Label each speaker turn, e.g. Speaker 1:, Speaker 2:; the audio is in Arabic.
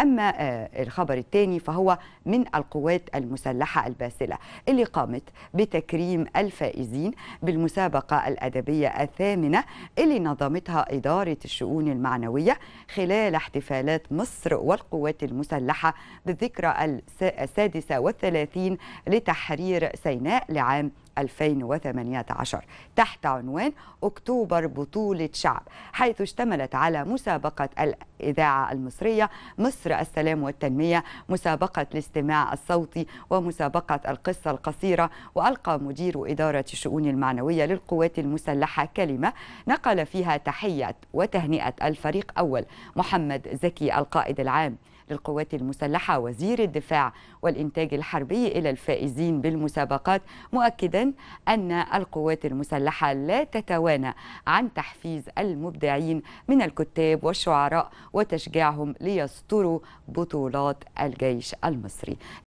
Speaker 1: أما آه، الخبر الثاني فهو من القوات المسلحة الباسلة اللي قامت بتكريم الفائزين بالمسابقة الأدبية الثامنة اللي نظمتها إدارة الشؤون المعنوية خلال احتفالات مصر والقوات المسلحة بالذكرى السادسة والثلاثين لتحرير سيناء لعام 2018 تحت عنوان أكتوبر بطولة شعب حيث اشتملت على مسابقة الإذاعة المصرية مصر السلام والتنمية مسابقة الاستماع الصوتي ومسابقة القصة القصيرة وألقى مدير إدارة الشؤون المعنوية للقوات المسلحة كلمة نقل فيها تحية وتهنئة الفريق أول محمد زكي القائد العام للقوات المسلحة وزير الدفاع والإنتاج الحربي إلى الفائزين بالمسابقات مؤكدا البيان أن القوات المسلحة لا تتوانى عن تحفيز المبدعين من الكتاب والشعراء وتشجيعهم ليسطروا بطولات الجيش المصري